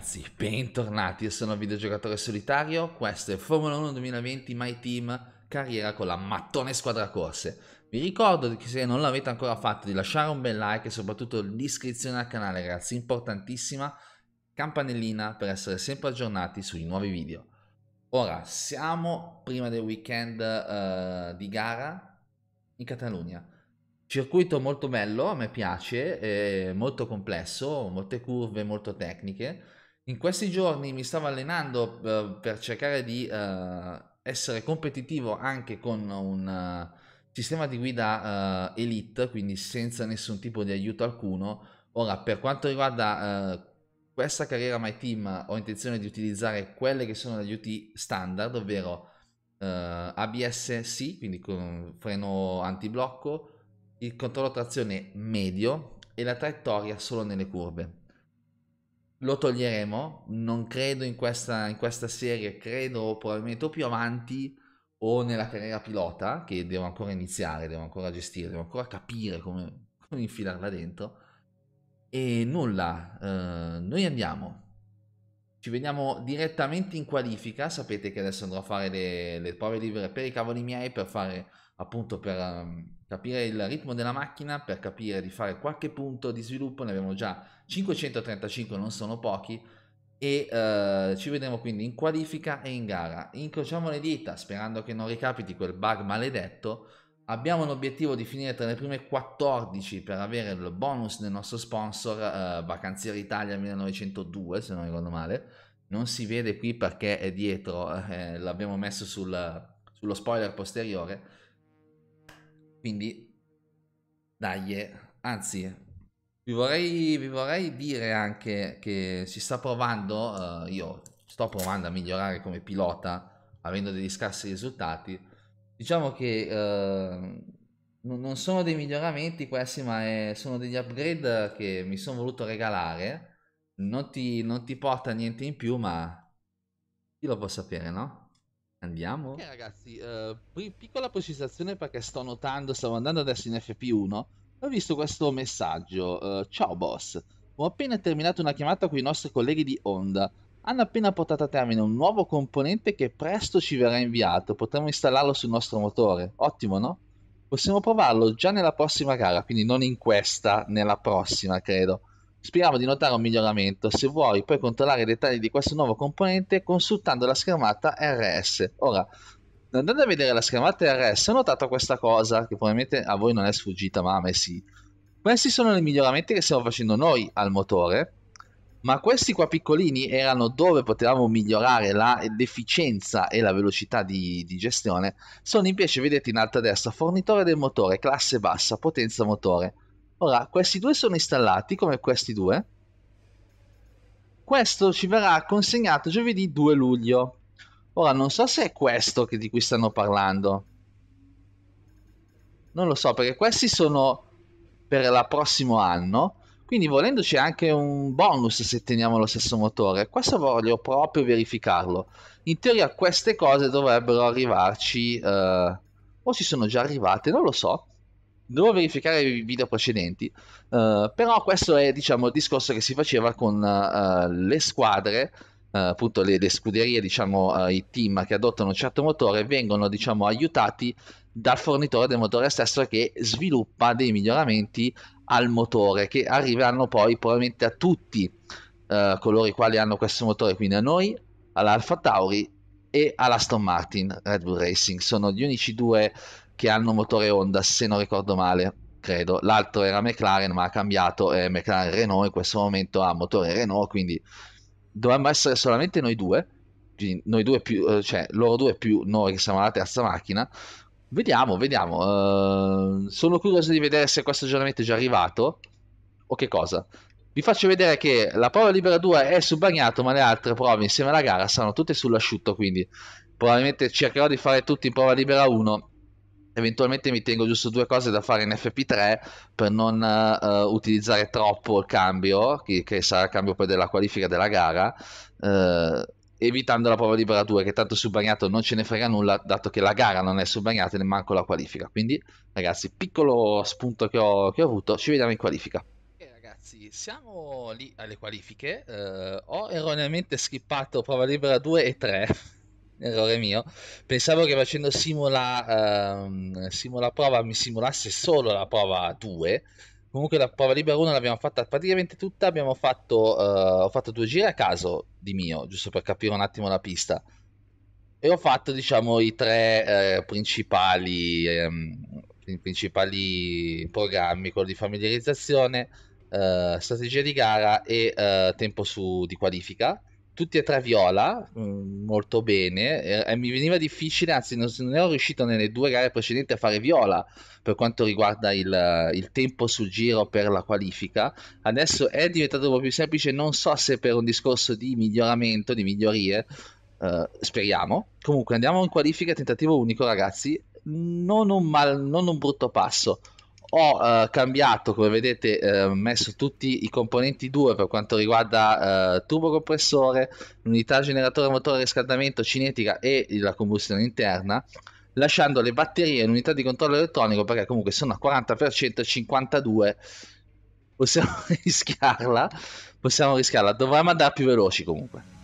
ragazzi, bentornati, io sono videogiocatore solitario, questo è Formula 1 2020 My Team, carriera con la mattone squadra corse. Vi ricordo che se non l'avete ancora fatto di lasciare un bel like e soprattutto l'iscrizione al canale ragazzi, importantissima, campanellina per essere sempre aggiornati sui nuovi video. Ora, siamo prima del weekend uh, di gara in Catalogna. Circuito molto bello, a me piace, molto complesso, molte curve, molto tecniche. In questi giorni mi stavo allenando per, eh, per cercare di uh, essere competitivo anche con un uh, sistema di guida uh, elite, quindi senza nessun tipo di aiuto alcuno. Ora, per quanto riguarda questa carriera My Team, ho intenzione di utilizzare quelle che sono gli aiuti standard, ovvero ABS c quindi con freno antiblocco, il controllo trazione medio e la traiettoria solo nelle curve lo toglieremo, non credo in questa, in questa serie, credo probabilmente o più avanti o nella carriera pilota che devo ancora iniziare, devo ancora gestire, devo ancora capire come, come infilarla dentro. E nulla, eh, noi andiamo. Ci vediamo direttamente in qualifica, sapete che adesso andrò a fare le, le prove libere per i cavoli miei per fare appunto per um, capire il ritmo della macchina, per capire di fare qualche punto di sviluppo, ne abbiamo già 535 non sono pochi e eh, ci vedremo quindi in qualifica e in gara. Incrociamo le dita sperando che non ricapiti quel bug maledetto. Abbiamo l'obiettivo di finire tra le prime 14 per avere il bonus del nostro sponsor eh, Vacanziere Italia 1902, se non ricordo male. Non si vede qui perché è dietro, eh, eh l'abbiamo messo sul, sullo spoiler posteriore. Quindi, dai, eh, anzi, vi vorrei, vi vorrei dire anche che si sta provando, eh, io sto provando a migliorare come pilota, avendo degli scarsi risultati. Diciamo che eh, non sono dei miglioramenti questi, ma è, sono degli upgrade che mi sono voluto regalare. Non ti, non ti, porta niente in più, ma chi lo può sapere, no? Andiamo. Ok ragazzi, eh, piccola precisazione perché sto notando, stavo andando adesso in FP1 ho visto questo messaggio. Uh, ciao boss, ho appena terminato una chiamata con i nostri colleghi di Honda. Hanno appena portato a termine un nuovo componente che presto ci verrà inviato. Potremo installarlo sul nostro motore. Ottimo, no? Possiamo provarlo già nella prossima gara, quindi non in questa, nella prossima, credo. Speriamo di notare un miglioramento. Se vuoi, puoi controllare i dettagli di questo nuovo componente consultando la schermata RS. Ora, andando a vedere la schermata RS ho notato questa cosa che probabilmente a voi non è sfuggita ma a me sì questi sono i miglioramenti che stiamo facendo noi al motore ma questi qua piccolini erano dove potevamo migliorare l'efficienza e la velocità di, di, gestione sono invece vedete in alto a destra fornitore del motore classe bassa potenza motore ora questi due sono installati come questi due questo ci verrà consegnato giovedì 2 luglio Ora non so se è questo che, di cui stanno parlando. Non lo so, perché questi sono per la prossimo anno. Quindi volendoci c'è anche un bonus se teniamo lo stesso motore. Questo voglio proprio verificarlo. In teoria queste cose dovrebbero arrivarci... Eh, o ci sono già arrivate, non lo so. Devo verificare i video precedenti. Eh, però questo è diciamo, il discorso che si faceva con eh, le squadre eh, appunto le, le scuderie, diciamo, eh, i team che adottano un certo motore vengono diciamo, aiutati dal fornitore del motore stesso che sviluppa dei miglioramenti al motore che arriveranno poi probabilmente a tutti eh, coloro i quali hanno questo motore, quindi a noi, all'Alfa Tauri e alla Aston Martin Red Bull Racing. Sono gli unici due che hanno motore Honda, se non ricordo male, credo. L'altro era McLaren, ma ha cambiato, eh, McLaren Renault in questo momento ha motore Renault, quindi dovevamo essere solamente noi due, quindi noi due più, eh, cioè loro due più noi che siamo alla terza macchina. Vediamo, vediamo. Uh, sono curioso di vedere se questo aggiornamento è già arrivato o che cosa. Vi faccio vedere che la prova libera 2 è sul bagnato, ma le altre prove insieme alla gara saranno tutte sull'asciutto, quindi probabilmente cercherò di fare tutti in prova libera 1 eventualmente mi tengo giusto due cose da fare in FP3 per non uh, utilizzare troppo il cambio, che, che, sarà il cambio poi della qualifica della gara, uh, evitando la prova libera 2, che tanto sul bagnato non ce ne frega nulla, dato che la gara non è sul bagnato e ne manco la qualifica. Quindi, ragazzi, piccolo spunto che ho, che ho avuto, ci vediamo in qualifica ragazzi, siamo lì alle qualifiche. Uh, ho erroneamente skippato prova libera 2 e 3 errore mio, pensavo che facendo simula, ehm, simula prova mi simulasse solo la prova 2. Comunque la prova libera 1 l'abbiamo fatta praticamente tutta, abbiamo fatto, eh, ho fatto due giri a caso di mio, giusto per capire un attimo la pista. E ho fatto diciamo i tre eh, principali, ehm, principali programmi, quello di familiarizzazione, eh, strategia di gara e eh, tempo su, di qualifica tutti e tre viola, mm, molto bene, e mi veniva difficile, anzi non, non ero riuscito nelle due gare precedenti a fare viola per quanto riguarda il, il tempo sul giro per la qualifica, adesso è diventato un po' più semplice, non so se per un discorso di miglioramento, di migliorie, eh, speriamo. Comunque andiamo in qualifica, tentativo unico ragazzi, non un, mal, non un brutto passo ho uh, cambiato come vedete uh, messo tutti i componenti 2 per quanto riguarda uh, eh, turbo compressore l'unità generatore motore riscaldamento cinetica e la combustione interna lasciando le batterie e l'unità di controllo elettronico perché comunque sono a 40% 52 possiamo rischiarla possiamo rischiarla dovremmo andare più veloci comunque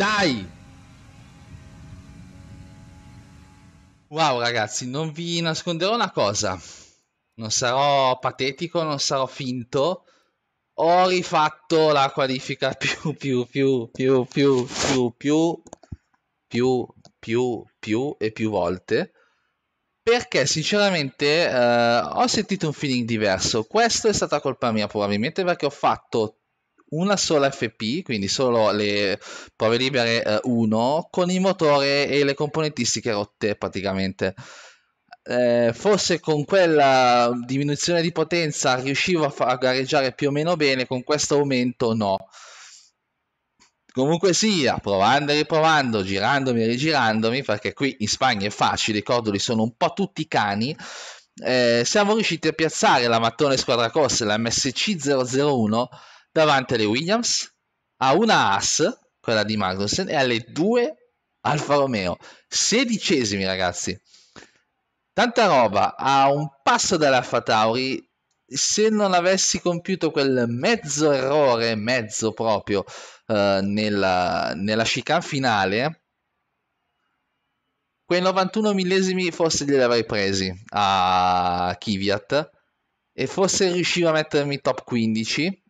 Dai! Wow ragazzi, non vi nasconderò una cosa. Non sarò patetico, non sarò finto. Ho rifatto la qualifica più più più più più più più più più più e più volte. Perché sinceramente eh, ho sentito un feeling diverso. Questo è stata colpa mia probabilmente perché ho fatto una sola FP, quindi solo le prove libere 1, eh, con il motore e le componentistiche rotte praticamente. Eh, forse con quella diminuzione di potenza riuscivo a, far gareggiare più o meno bene, con questo aumento no. Comunque sia, provando e riprovando, girandomi e rigirandomi, perché qui in Spagna è facile, i cordoli sono un po' tutti cani, eh, siamo riusciti a piazzare la mattone squadra corse, la MSC 001, davanti alle Williams, a una Haas, quella di Magnussen, e alle due Alfa Romeo. Sedicesimi, ragazzi. Tanta roba, a un passo dall'Alfa Tauri, se non avessi compiuto quel mezzo errore, mezzo proprio, eh, nella, nella chicane finale, quei 91 millesimi forse li avrei presi a Kiviat e forse riuscivo a mettermi top 15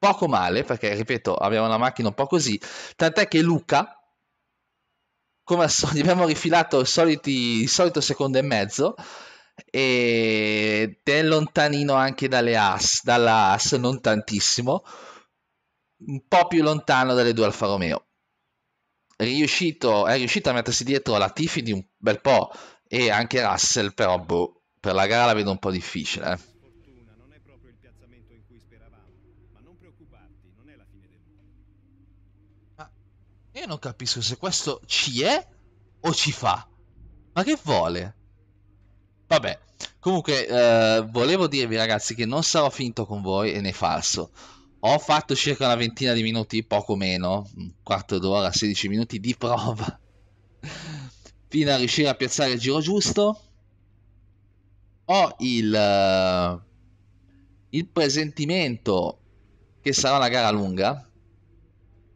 poco male, perché ripeto, aveva una macchina un po' così, tant'è che Luca, come al solito, abbiamo rifilato il, soliti, il solito secondo e mezzo, e è lontanino anche dalle AS, dalla AS, non tantissimo, un po' più lontano dalle due Alfa Romeo. Riuscito, è riuscito a mettersi dietro la Tifi di un bel po' e anche Russell, però boh, per la gara la vedo un po' difficile. Eh. Io non capisco se questo ci è o ci fa. Ma che vuole? Vabbè, comunque eh, volevo dirvi ragazzi che non sarò finto con voi e né falso. Ho fatto circa una ventina di minuti, poco meno, un quarto d'ora, 16 minuti di prova, fino a riuscire a piazzare il giro giusto. Ho il, eh, il presentimento che sarà una gara lunga,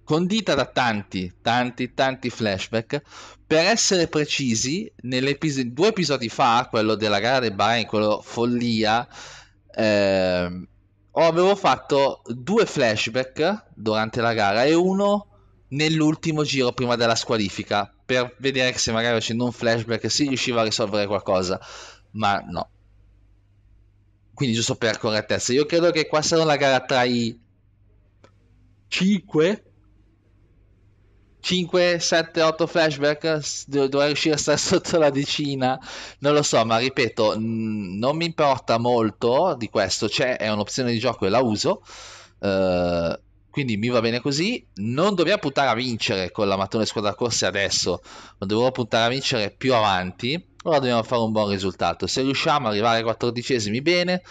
condita da tanti, tanti, tanti flashback. Per essere precisi, due episodi fa, quello della gara del Bahrain, quello follia, eh, avevo fatto due flashback durante la gara e uno nell'ultimo giro prima della squalifica per vedere se magari facendo un flashback si riusciva a risolvere qualcosa, ma no. Quindi giusto per correttezza, io credo che qua sarà una gara tra i 5 5, 7, 8 flashback dovrei riuscire a stare sotto la decina non lo so ma ripeto non mi importa molto di questo c'è è un'opzione di gioco e la uso uh, quindi mi va bene così non dobbiamo puntare a vincere con la mattone squadra corse adesso ma dovrò puntare a vincere più avanti ora dobbiamo fare un buon risultato se riusciamo ad arrivare ai quattordicesimi bene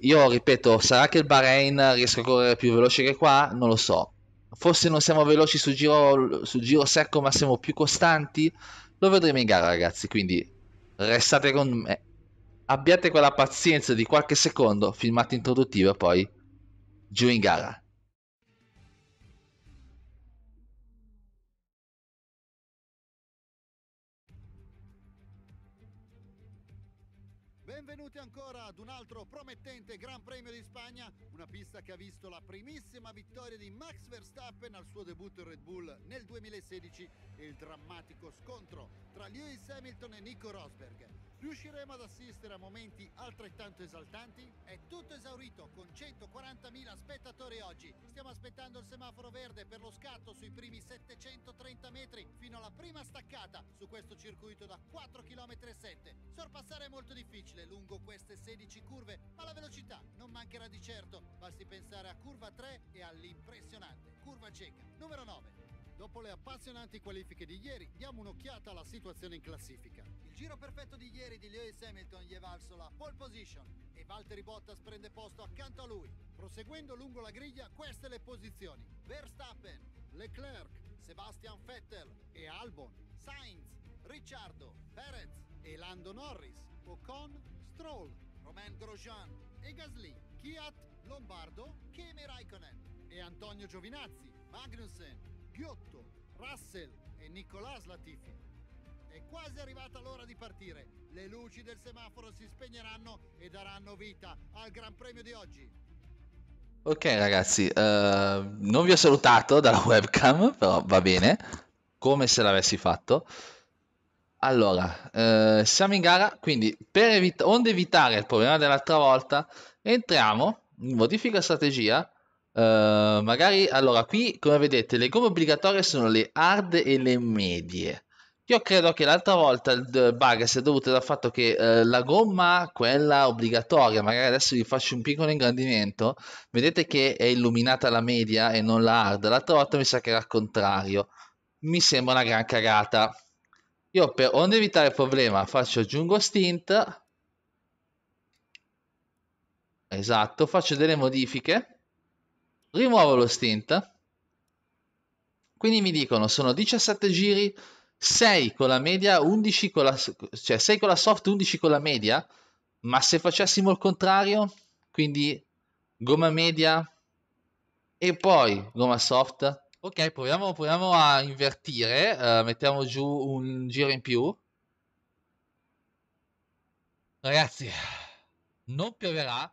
io ripeto sarà che il Bahrain riesca a correre più veloce che qua non lo so forse non siamo veloci sul giro, sul giro secco, ma siamo più costanti. Lo vedremo in gara, ragazzi. Quindi restate con me. Abbiate quella pazienza di qualche secondo, filmato introduttivo e poi giù in gara. promettente Gran Premio di Spagna, una pista che ha visto la primissima vittoria di Max Verstappen al suo debutto in Red Bull nel 2016 e il drammatico scontro tra Lewis Hamilton e Nico Rosberg. Riusciremo ad assistere a momenti altrettanto esaltanti? È tutto esaurito con 140.000 spettatori oggi. Stiamo aspettando il semaforo verde per lo scatto sui primi 730 metri fino alla prima staccata su questo circuito da 4,7 km. Sorpassare è molto difficile lungo queste 16 curve, ma la velocità non mancherà di certo. Basti pensare a curva 3 e all'impressionante curva cieca numero 9. Dopo le appassionanti qualifiche di ieri, diamo un'occhiata alla situazione in classifica giro perfetto di ieri di Lewis Hamilton gli è valso la pole position e Valtteri Bottas prende posto accanto a lui. Proseguendo lungo la griglia, queste le posizioni. Verstappen, Leclerc, Sebastian Vettel e Albon, Sainz, Ricciardo, Perez e Lando Norris, Ocon, Stroll, Romain Grosjean e Gasly, Kiat, Lombardo, Kemi Raikkonen e Antonio Giovinazzi, Magnussen, Ghiotto, Russell e Nicolas Latifi. È quasi arrivata l'ora di partire. Le luci del semaforo si spegneranno e daranno vita al Gran Premio di oggi. Ok ragazzi, uh, non vi ho salutato dalla webcam, però va bene, come se l'avessi fatto. Allora, uh, siamo in gara, quindi per evit- onde evitare il problema dell'altra volta, entriamo in modifica strategia, Uh, magari allora qui come vedete le gomme obbligatorie sono le hard e le medie io credo che l'altra volta il eh, bug sia dovuto dal fatto che eh, la gomma, quella obbligatoria, magari adesso vi faccio un piccolo ingrandimento, vedete che è illuminata la media e non la hard, l'altra volta mi sa che era al contrario. Mi sembra una gran cagata. Io per onde evitare il problema faccio aggiungo stint, esatto, faccio delle modifiche, rimuovo lo stint, quindi mi dicono sono 17 giri, 6 con la media, 11 con la, cioè 6 con la soft, 11 con la media, ma se facessimo il contrario, quindi gomma media e poi gomma soft. Ok, proviamo, proviamo a invertire, uh, mettiamo giù un giro in più. Ragazzi, non pioverà,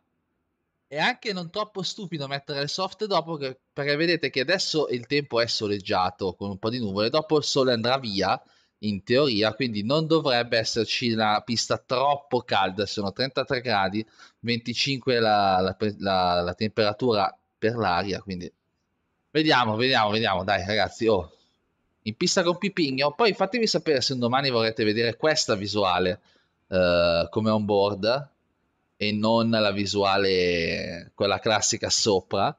è anche non troppo stupido mettere il soft dopo che, perché vedete che adesso il tempo è soleggiato con un po' di nuvole, dopo il sole andrà via in teoria, quindi non dovrebbe esserci una pista troppo calda, sono 33 gradi, 25 la, la, la, la temperatura per l'aria, quindi vediamo, vediamo, vediamo, dai ragazzi, oh, in pista con Pipigno, poi fatemi sapere se domani vorrete vedere questa visuale eh, come on board, e non la visuale, quella classica sopra.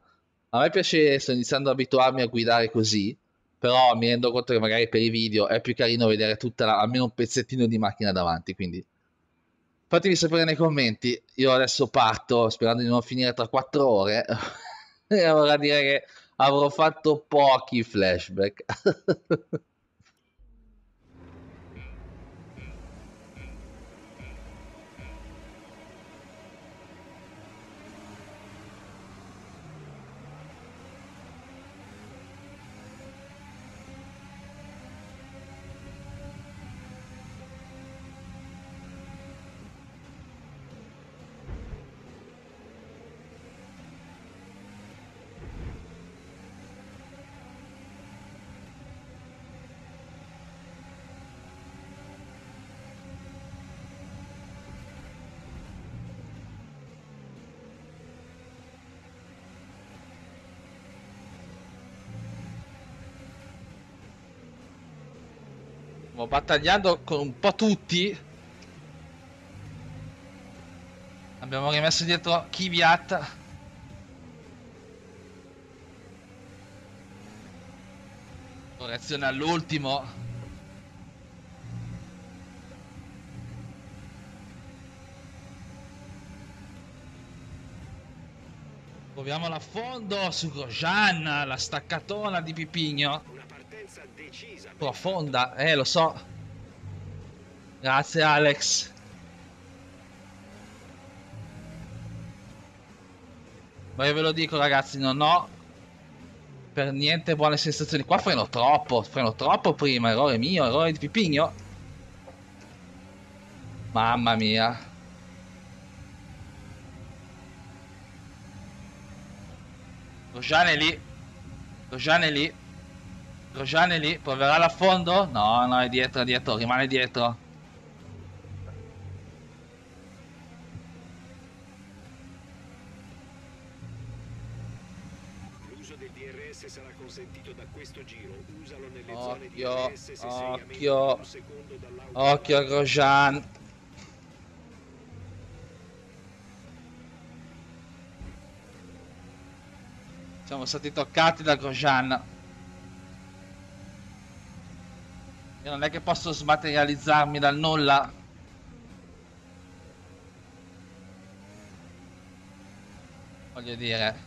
A me piace, sto iniziando ad abituarmi a guidare così, però mi rendo conto che magari per i video è più carino vedere tutta la, almeno un pezzettino di macchina davanti, quindi fatemi sapere nei commenti, io adesso parto sperando di non finire tra 4 ore e vorrà dire che avrò fatto pochi flashback. battagliando con un po' tutti. Abbiamo rimesso dietro Kiviat. Correzione all'ultimo. Proviamo a fondo su Grosjean, la staccatona di Pipigno. Profonda, eh lo so. Grazie Alex. Ma io ve lo dico ragazzi, non ho per niente buone sensazioni. Qua freno troppo, freno troppo prima, errore mio, errore di Pipigno. Mamma mia. Rojane lì. Rojane lì. Grosjean è lì, proverà l'affondo? No, no, è dietro, è dietro, rimane dietro. L'uso del DRS sarà consentito da questo giro. Occhio, occhio, occhio a Grosjean. Siamo stati toccati da Grosjean. Io non è che posso smaterializzarmi dal nulla. Voglio dire...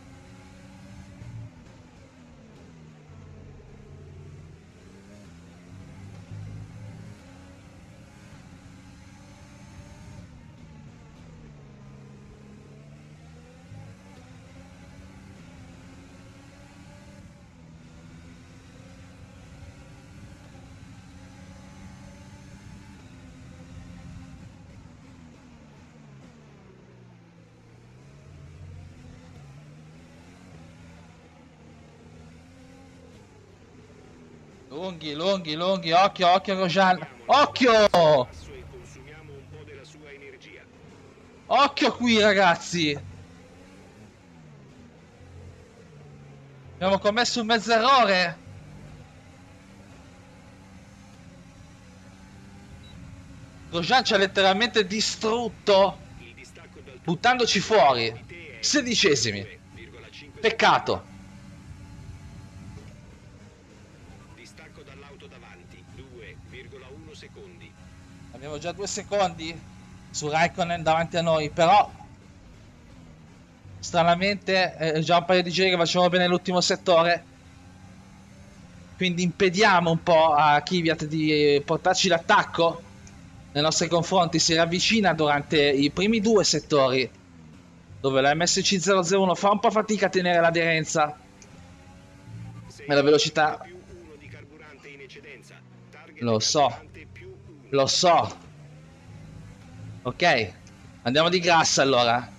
Lunghi, lunghi, lunghi, occhio, occhio Rojan. Occhio! Occhio qui ragazzi! Abbiamo commesso un mezzo errore! Rojan ci ha letteralmente distrutto buttandoci fuori. Sedicesimi. Peccato. avevo già due secondi su Raikkonen davanti a noi, però stranamente è eh, già un paio di giri che facevamo bene l'ultimo settore, quindi impediamo un po' a Kvyat di portarci l'attacco nei nostri confronti, si ravvicina durante i primi due settori dove la MSC001 fa un po' fatica a tenere l'aderenza e la velocità. Lo so, lo so. Ok. Andiamo di grassa allora.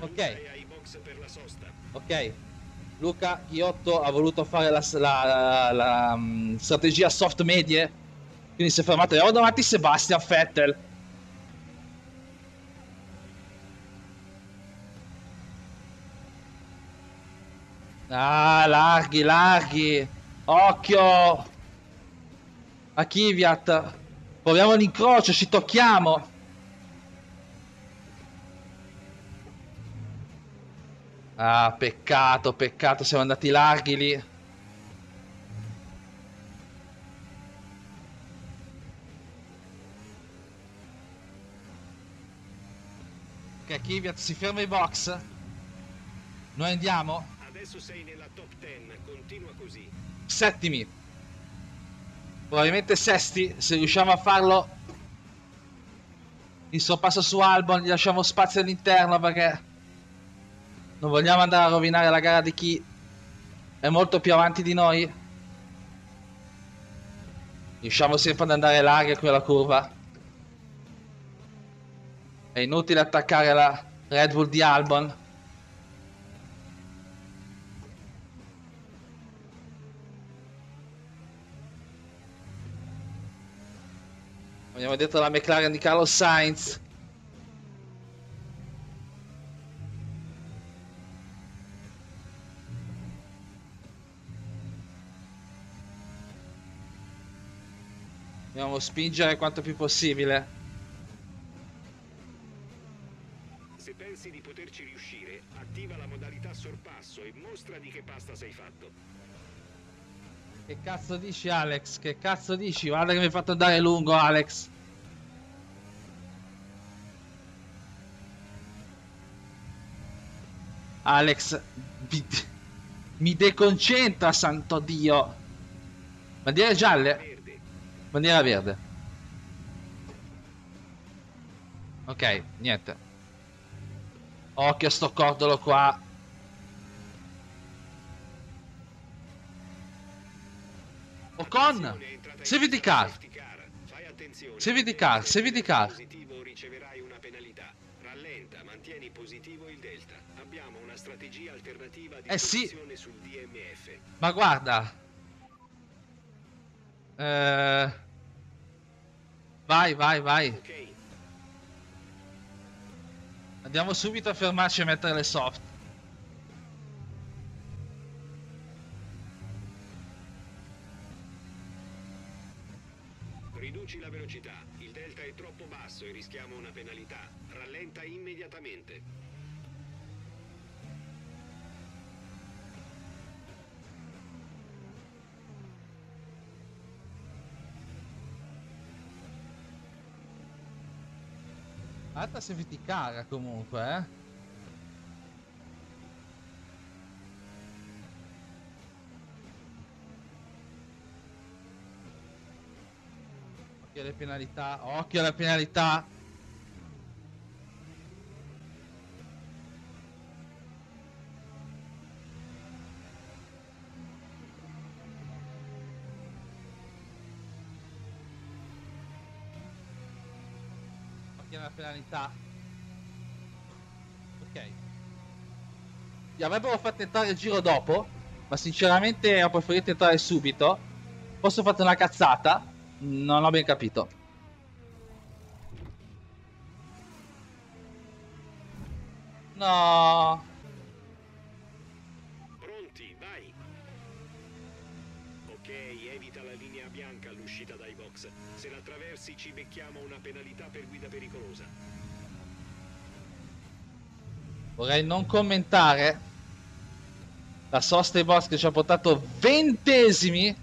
Ok. Ok. Luca Ghiotto ha voluto fare la, la, la, la mm, strategia soft medie quindi si è fermato e davanti Sebastian Vettel. Ah, larghi, larghi. Occhio. A Kiviat. Proviamo l'incrocio, ci tocchiamo. Ah, peccato, peccato, siamo andati larghi lì. Ok, Kiviat si ferma i box. Noi andiamo. Adesso sei nella top 10, continua così. Settimi. Probabilmente sesti, se riusciamo a farlo. Il sorpasso su Albon, gli lasciamo spazio all'interno perché non vogliamo andare a rovinare la gara di chi è molto più avanti di noi. Riusciamo sempre ad andare larghi qui alla curva. È inutile attaccare la Red Bull di Albon. Andiamo dietro la McLaren di Carlos Sainz. Dobbiamo spingere quanto più possibile. pensi di poterci riuscire, attiva la modalità sorpasso e mostra di che pasta sei fatto. Che cazzo dici Alex? Che cazzo dici? Guarda che mi hai fatto andare lungo Alex. Alex, mi deconcentra, santo Dio. Bandiere gialle? Bandiera verde. Ok, niente. Occhio a sto cordolo qua. Ocon, vedi car. Se vedi car, Se vedi car. riceverai una penalità. Rallenta, mantieni positivo il delta. Abbiamo una strategia alternativa di eh sì. sul DMF. Ma guarda. Eh... Vai, vai, vai. Ok, Andiamo subito a fermarci e mettere le soft. Riduci la velocità. Il delta è troppo basso e rischiamo una penalità. Rallenta immediatamente. Alta safety car comunque, eh. Occhio alle penalità, occhio alla penalità. insieme penalità. Ok. Gli avrebbero fatto entrare il giro dopo, ma sinceramente ho preferito entrare subito. Forse ho fatto una cazzata, non ho ben capito. No. Se la attraversi ci becchiamo una penalità per guida pericolosa. Vorrei non commentare. La sosta ai boss che ci ha portato ventesimi.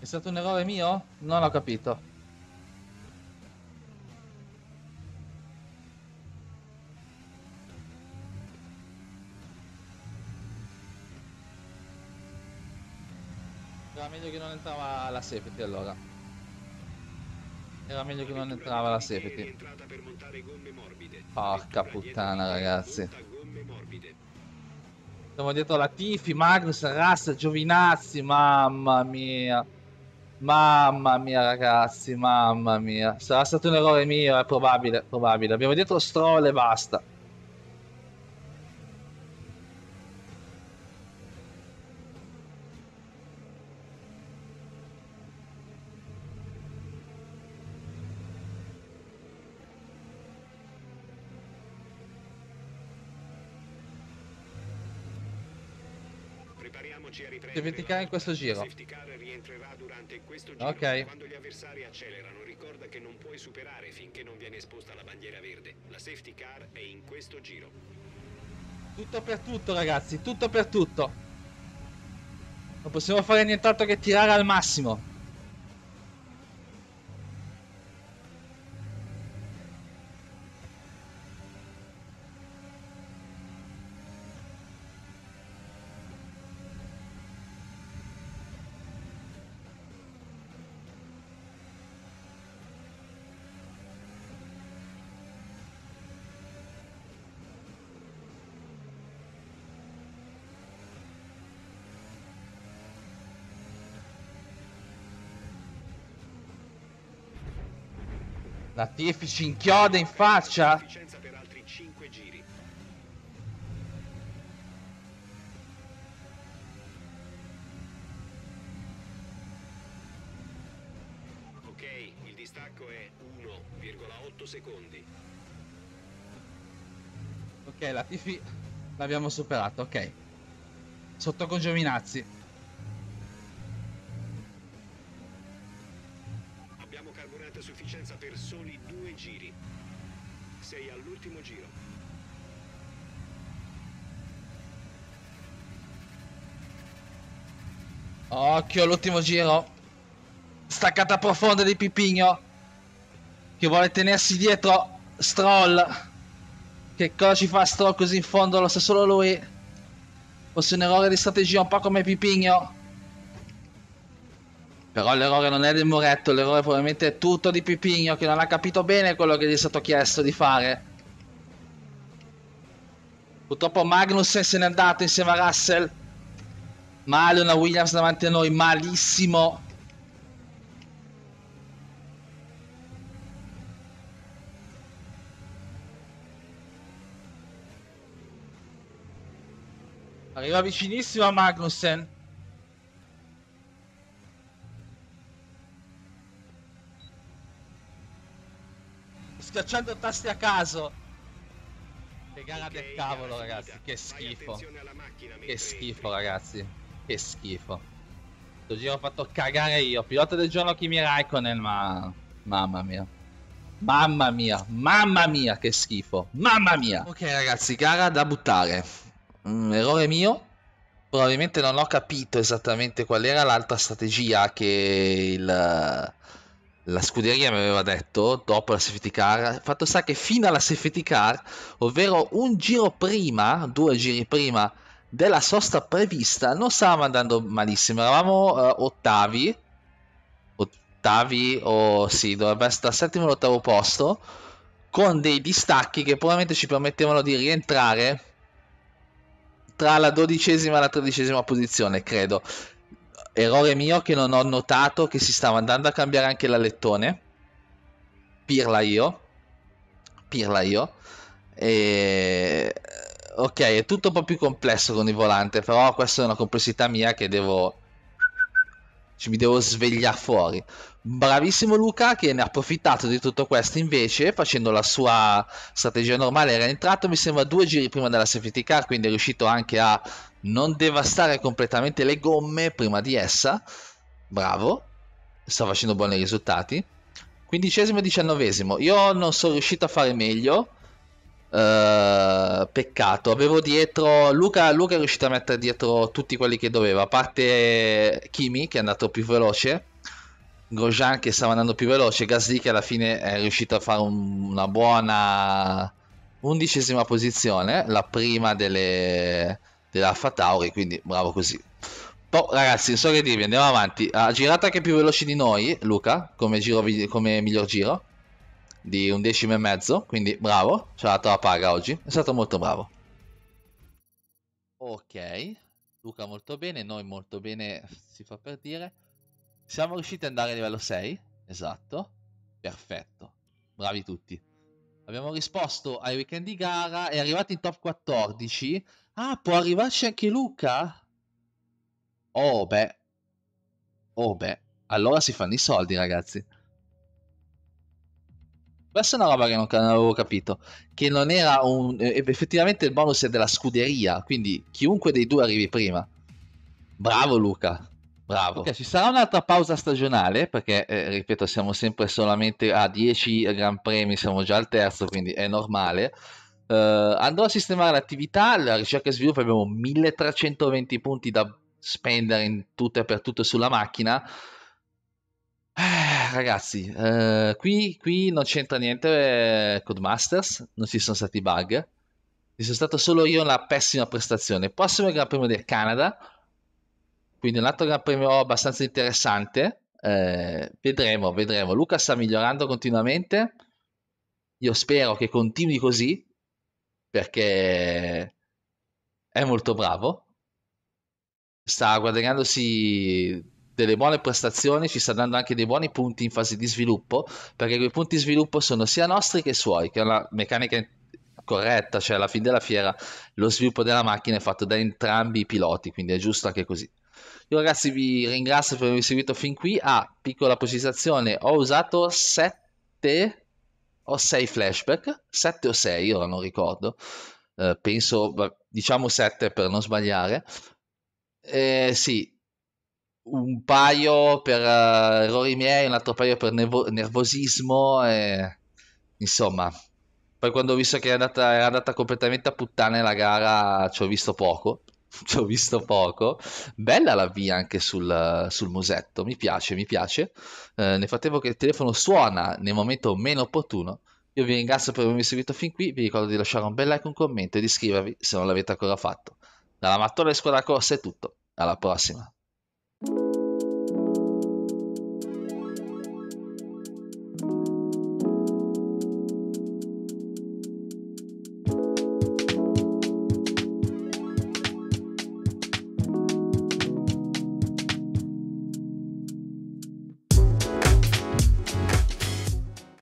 È stato un errore mio? Non ho capito. meglio che non entrava la Safety allora. Era meglio che non entrava la Safety. Porca puttana ragazzi. Siamo dietro la Tifi, Magnus, Russell, Giovinazzi, mamma mia. Mamma mia ragazzi, mamma mia. Sarà stato un errore mio, è probabile, probabile. Abbiamo dietro Stroll e basta. dimenticherà in questo giro. Questo ok. Quando gli avversari accelerano, ricorda che non puoi superare finché non viene esposta la bandiera verde. La safety car è in questo giro. Tutto per tutto, ragazzi, tutto per tutto. Non possiamo fare nient'altro che tirare al massimo. Latifi ci inchioda in faccia. secondi. Ok, la Tifi l'abbiamo superato, ok. Sotto con Giovinazzi. all'ultimo giro. Occhio all'ultimo giro. Staccata profonda di Pipigno. Che vuole tenersi dietro Stroll. Che cosa ci fa Stroll così in fondo? Lo sa solo lui. Forse un errore di strategia, un po' come Pipigno. Però l'errore non è del muretto, l'errore probabilmente è tutto di Pipigno che non ha capito bene quello che gli è stato chiesto di fare. Purtroppo Magnus se n'è andato insieme a Russell. Male una Williams davanti a noi, malissimo. Arriva vicinissimo a Magnussen. Schiacciando tasti a caso gara del cavolo, ragazzi. Che schifo. Che schifo, ragazzi. Che schifo. Sto giro ho fatto cagare io. Pilota del giorno Kimi Raikkonen, ma... Mamma mia. Mamma mia, mamma mia, che schifo. Mamma mia. Ok, ragazzi, gara da buttare. Mm, errore mio. Probabilmente non ho capito esattamente qual era l'altra strategia che il la scuderia mi aveva detto dopo la safety car, fatto sta che fino alla safety car, ovvero un giro prima, due giri prima della sosta prevista, non stavamo andando malissimo, eravamo uh, ottavi, ottavi o oh, sì, dovrebbe essere al settimo all'ottavo posto, con dei distacchi che probabilmente ci permettevano di rientrare tra la dodicesima e la tredicesima posizione, credo. Errore mio che non ho notato che si stava andando a cambiare anche l'alettone. Pirla io. Pirla io. E... Ok, è tutto un po' più complesso con il volante, però questa è una complessità mia che devo... Ci mi devo svegliare fuori. Bravissimo Luca che ne ha approfittato di tutto questo invece facendo la sua strategia normale, era entrato mi sembra due giri prima della safety car, quindi è riuscito anche a non devastare completamente le gomme prima di essa, bravo, sta facendo buoni risultati. Quindicesimo e diciannovesimo, io non sono riuscito a fare meglio, Uh, peccato, avevo dietro Luca, Luca è riuscito a mettere dietro tutti quelli che doveva, a parte Kimi che è andato più veloce, Grosjean che stava andando più veloce, Gasly che alla fine è riuscito a fare un, una buona undicesima posizione, la prima delle, dell'Alfa Tauri, quindi bravo così. Poi ragazzi, non so che dirvi, andiamo avanti. Ha ah, girato anche più veloce di noi, Luca, come, giro, come miglior giro, di un decimo e mezzo, quindi bravo, ci ha dato la paga oggi, è stato molto bravo. Ok, Luca molto bene, noi molto bene, si fa per dire. Siamo riusciti ad andare a livello 6, esatto. Perfetto. Bravi tutti. Abbiamo risposto ai weekend di gara, è arrivato in top 14. Ah, può arrivarci anche Luca? Oh beh. Oh beh. Allora si fanno i soldi, ragazzi. Questa è una roba che non, non avevo capito. Che non era un... Effettivamente il bonus è della scuderia, quindi chiunque dei due arrivi prima. Bravo Luca. Bravo. Okay, ci sarà un'altra pausa stagionale perché, eh, ripeto, siamo sempre solamente a 10 Gran Premi, siamo già al terzo, quindi è normale. Uh, andrò a sistemare l'attività, la ricerca e sviluppo, abbiamo 1320 punti da spendere in tutto e per tutto sulla macchina. Eh, ragazzi, eh, qui, qui, non c'entra niente eh, Codemasters, non ci sono stati bug, ci sono stato solo io una pessima prestazione. Prossimo Gran Premio del Canada, quindi un altro gran premio abbastanza interessante. Eh, vedremo, vedremo. Luca sta migliorando continuamente. Io spero che continui così perché è molto bravo. Sta guadagnandosi delle buone prestazioni, ci sta dando anche dei buoni punti in fase di sviluppo, perché quei punti di sviluppo sono sia nostri che suoi, che è una meccanica corretta, cioè alla fine della fiera lo sviluppo della macchina è fatto da entrambi i piloti, quindi è giusto anche così. Io ragazzi vi ringrazio per avermi seguito fin qui. Ah, piccola precisazione, ho usato 7 o 6 flashback, 7 o 6, ora non ricordo. Eh, penso, diciamo 7 per non sbagliare. Eh, sì, un paio per uh, errori miei, un altro paio per nevo- nervosismo. E... Insomma, poi quando ho visto che andata, era andata completamente a puttane la gara, ci ho visto poco. ci ho visto poco. Bella la via anche sul, sul musetto, mi piace, mi piace. Eh, nel frattempo che il telefono suona nel momento meno opportuno, io vi ringrazio per avermi seguito fin qui, vi ricordo di lasciare un bel like, un commento e di iscrivervi se non l'avete ancora fatto. Dalla Mattone squadra Corsa è tutto, alla prossima!